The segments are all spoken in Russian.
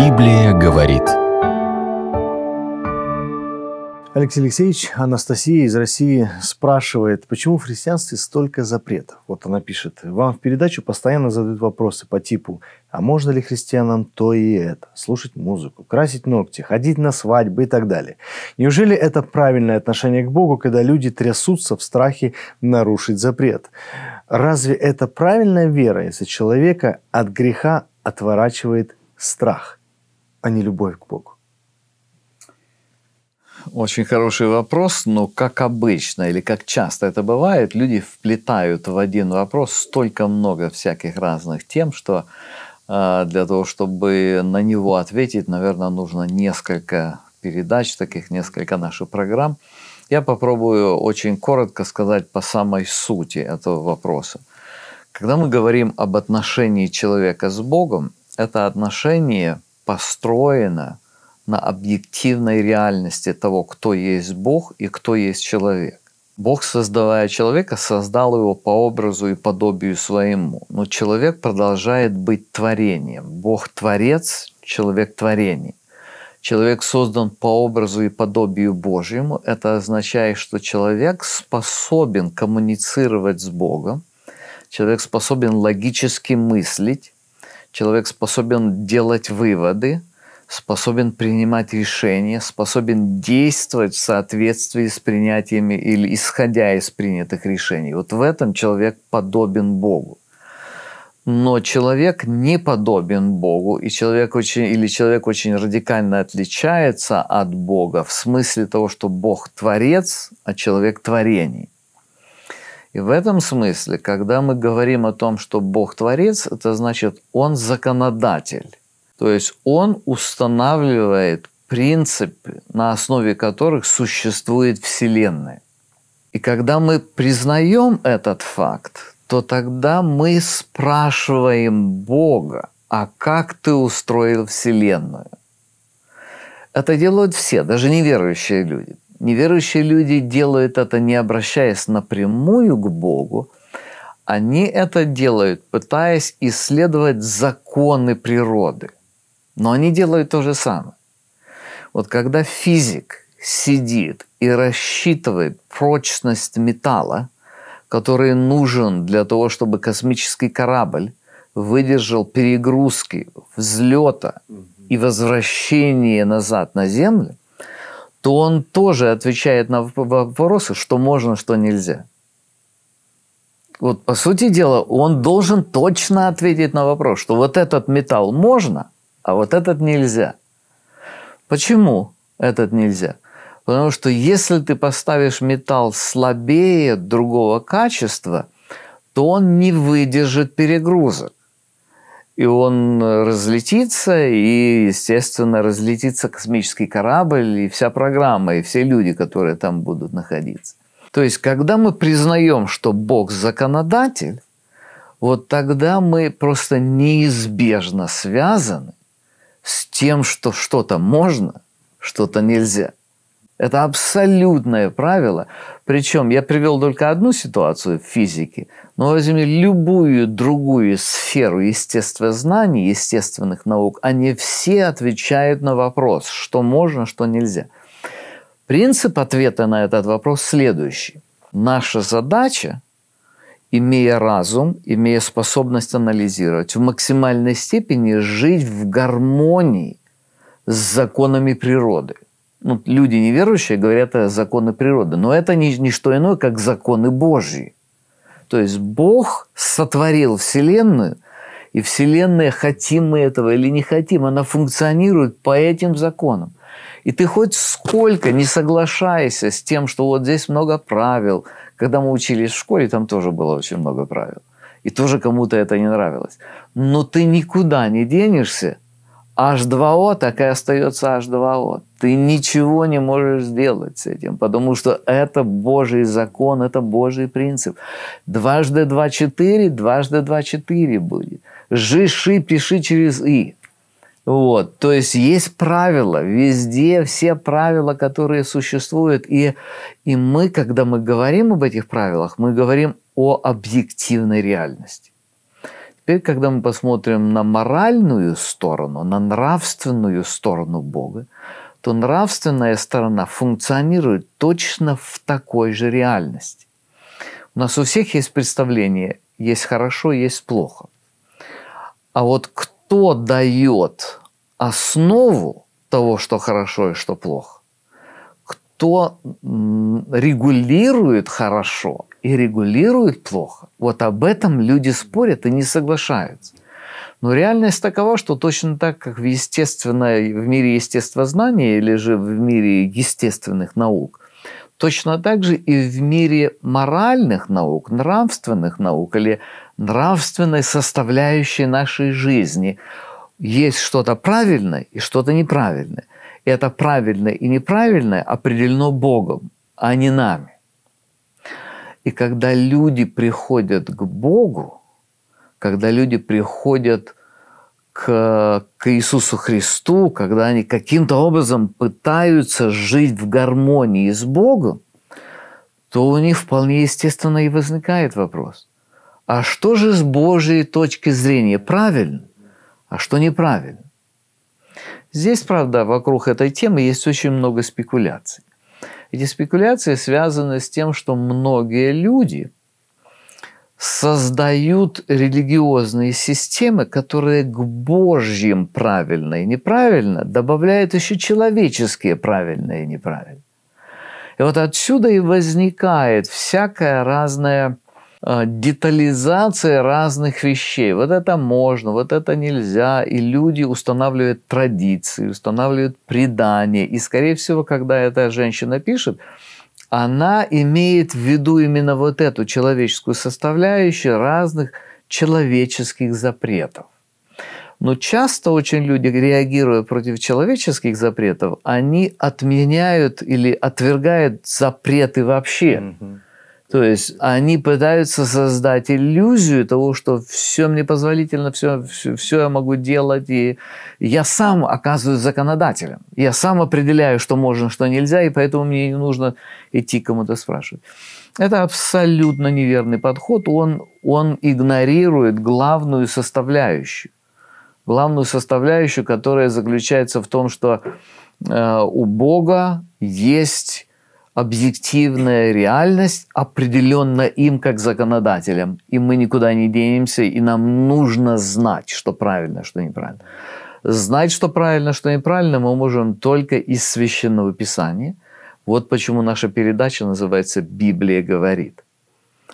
Библия говорит. Алексей Алексеевич, Анастасия из России спрашивает, почему в христианстве столько запретов? Вот она пишет, вам в передачу постоянно задают вопросы по типу, а можно ли христианам то и это, слушать музыку, красить ногти, ходить на свадьбы и так далее. Неужели это правильное отношение к Богу, когда люди трясутся в страхе нарушить запрет? Разве это правильная вера, если человека от греха отворачивает страх? а не любовь к Богу? Очень хороший вопрос, но как обычно или как часто это бывает, люди вплетают в один вопрос столько много всяких разных тем, что э, для того, чтобы на него ответить, наверное, нужно несколько передач, таких несколько наших программ. Я попробую очень коротко сказать по самой сути этого вопроса. Когда мы говорим об отношении человека с Богом, это отношение – построена на объективной реальности того, кто есть Бог и кто есть человек. Бог, создавая человека, создал его по образу и подобию своему. Но человек продолжает быть творением. Бог – творец, человек – творение. Человек создан по образу и подобию Божьему. Это означает, что человек способен коммуницировать с Богом, человек способен логически мыслить, человек способен делать выводы, способен принимать решения, способен действовать в соответствии с принятиями или исходя из принятых решений. Вот в этом человек подобен Богу. Но человек не подобен Богу, и человек очень, или человек очень радикально отличается от Бога в смысле того, что Бог творец, а человек творение – и в этом смысле, когда мы говорим о том, что Бог творец, это значит, Он законодатель. То есть Он устанавливает принципы, на основе которых существует Вселенная. И когда мы признаем этот факт, то тогда мы спрашиваем Бога, а как ты устроил Вселенную? Это делают все, даже неверующие люди. Неверующие люди делают это, не обращаясь напрямую к Богу, они это делают, пытаясь исследовать законы природы. Но они делают то же самое. Вот когда физик сидит и рассчитывает прочность металла, который нужен для того, чтобы космический корабль выдержал перегрузки, взлета и возвращения назад на Землю, то он тоже отвечает на вопросы, что можно, что нельзя. Вот, по сути дела, он должен точно ответить на вопрос, что вот этот металл можно, а вот этот нельзя. Почему этот нельзя? Потому что если ты поставишь металл слабее другого качества, то он не выдержит перегрузок и он э, разлетится, и, естественно, разлетится космический корабль, и вся программа, и все люди, которые там будут находиться. То есть, когда мы признаем, что Бог законодатель, вот тогда мы просто неизбежно связаны с тем, что что-то можно, что-то нельзя. Это абсолютное правило. Причем я привел только одну ситуацию в физике, но ну, возьми любую другую сферу естествознаний, естественных наук, они все отвечают на вопрос, что можно, что нельзя. Принцип ответа на этот вопрос следующий. Наша задача, имея разум, имея способность анализировать, в максимальной степени жить в гармонии с законами природы – ну, люди неверующие говорят о законы природы, но это не, не что иное, как законы Божьи. То есть Бог сотворил Вселенную, и Вселенная, хотим мы этого или не хотим, она функционирует по этим законам. И ты хоть сколько не соглашайся с тем, что вот здесь много правил. Когда мы учились в школе, там тоже было очень много правил. И тоже кому-то это не нравилось. Но ты никуда не денешься H2O, так и остается H2O. Ты ничего не можешь сделать с этим, потому что это Божий закон, это Божий принцип. Дважды два четыре, дважды два четыре будет. Жиши, пиши через и. Вот. То есть есть правила, везде все правила, которые существуют. И, и мы, когда мы говорим об этих правилах, мы говорим о объективной реальности. Теперь, когда мы посмотрим на моральную сторону, на нравственную сторону Бога, то нравственная сторона функционирует точно в такой же реальности. У нас у всех есть представление, есть хорошо, есть плохо. А вот кто дает основу того, что хорошо и что плохо? Кто регулирует хорошо – и регулирует плохо. Вот об этом люди спорят и не соглашаются. Но реальность такова, что точно так, как в, естественной, в мире естествознания или же в мире естественных наук, точно так же и в мире моральных наук, нравственных наук или нравственной составляющей нашей жизни есть что-то правильное и что-то неправильное. И это правильное и неправильное определено Богом, а не нами. И когда люди приходят к Богу, когда люди приходят к, к Иисусу Христу, когда они каким-то образом пытаются жить в гармонии с Богом, то у них вполне естественно и возникает вопрос, а что же с Божьей точки зрения правильно, а что неправильно? Здесь, правда, вокруг этой темы есть очень много спекуляций. Эти спекуляции связаны с тем, что многие люди создают религиозные системы, которые к Божьим правильно и неправильно добавляют еще человеческие правильно и неправильно. И вот отсюда и возникает всякое разное – а, детализация разных вещей. Вот это можно, вот это нельзя. И люди устанавливают традиции, устанавливают предания. И, скорее всего, когда эта женщина пишет, она имеет в виду именно вот эту человеческую составляющую разных человеческих запретов. Но часто очень люди, реагируя против человеческих запретов, они отменяют или отвергают запреты вообще. Mm-hmm. То есть они пытаются создать иллюзию того, что все мне позволительно, все, все, все я могу делать, и я сам оказываюсь законодателем. Я сам определяю, что можно, что нельзя, и поэтому мне не нужно идти кому-то спрашивать. Это абсолютно неверный подход. Он, он игнорирует главную составляющую. Главную составляющую, которая заключается в том, что э, у Бога есть объективная реальность определенно им как законодателем, И мы никуда не денемся, и нам нужно знать, что правильно, что неправильно. Знать, что правильно, что неправильно, мы можем только из священного писания. Вот почему наша передача называется «Библия говорит».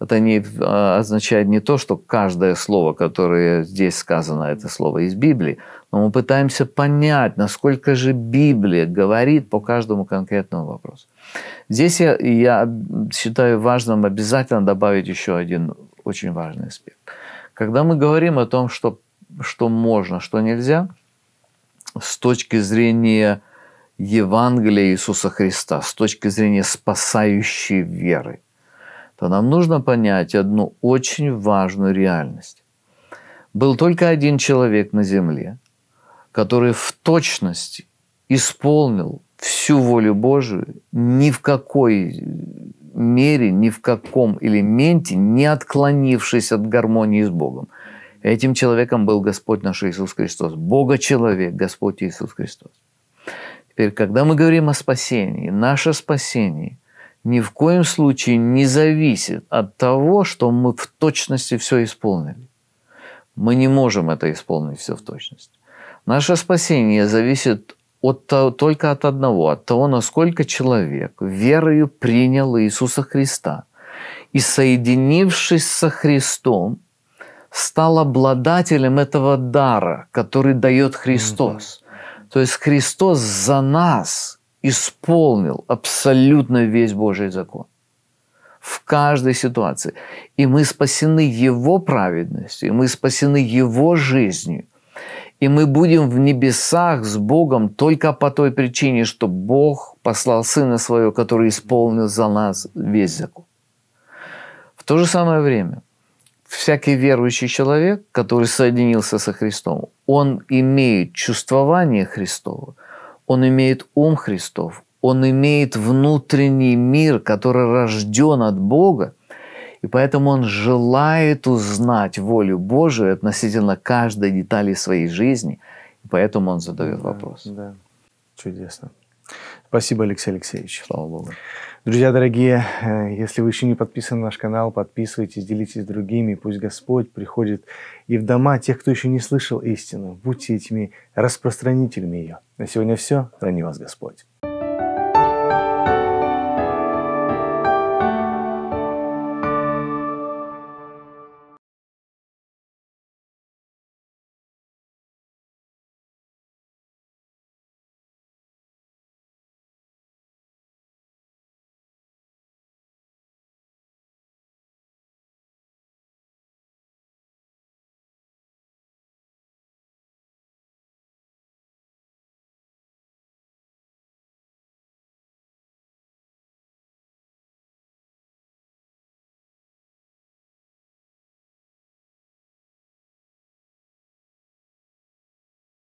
Это не, а, означает не то, что каждое слово, которое здесь сказано, это слово из Библии – но мы пытаемся понять, насколько же Библия говорит по каждому конкретному вопросу. Здесь я, я считаю важным обязательно добавить еще один очень важный аспект. Когда мы говорим о том, что, что можно, что нельзя, с точки зрения Евангелия Иисуса Христа, с точки зрения спасающей веры, то нам нужно понять одну очень важную реальность. Был только один человек на земле, который в точности исполнил всю волю Божию, ни в какой мере, ни в каком элементе, не отклонившись от гармонии с Богом. Этим человеком был Господь наш Иисус Христос. Бога-человек, Господь Иисус Христос. Теперь, когда мы говорим о спасении, наше спасение ни в коем случае не зависит от того, что мы в точности все исполнили. Мы не можем это исполнить все в точности. Наше спасение зависит от, только от одного, от того, насколько человек верою принял Иисуса Христа и, соединившись со Христом, стал обладателем этого дара, который дает Христос. Mm-hmm. То есть Христос за нас исполнил абсолютно весь Божий закон в каждой ситуации. И мы спасены Его праведностью, и мы спасены Его жизнью. И мы будем в небесах с Богом только по той причине, что Бог послал Сына Своего, который исполнил за нас весь закон. В то же самое время всякий верующий человек, который соединился со Христом, он имеет чувствование Христова, он имеет ум Христов, он имеет внутренний мир, который рожден от Бога, и поэтому он желает узнать волю Божию относительно каждой детали своей жизни. И поэтому он задает да, вопрос. Да. Чудесно. Спасибо, Алексей Алексеевич. Слава Богу. Друзья дорогие, э, если вы еще не подписаны на наш канал, подписывайтесь, делитесь с другими. Пусть Господь приходит и в дома тех, кто еще не слышал истину. Будьте этими распространителями ее. На сегодня все. Храни вас Господь.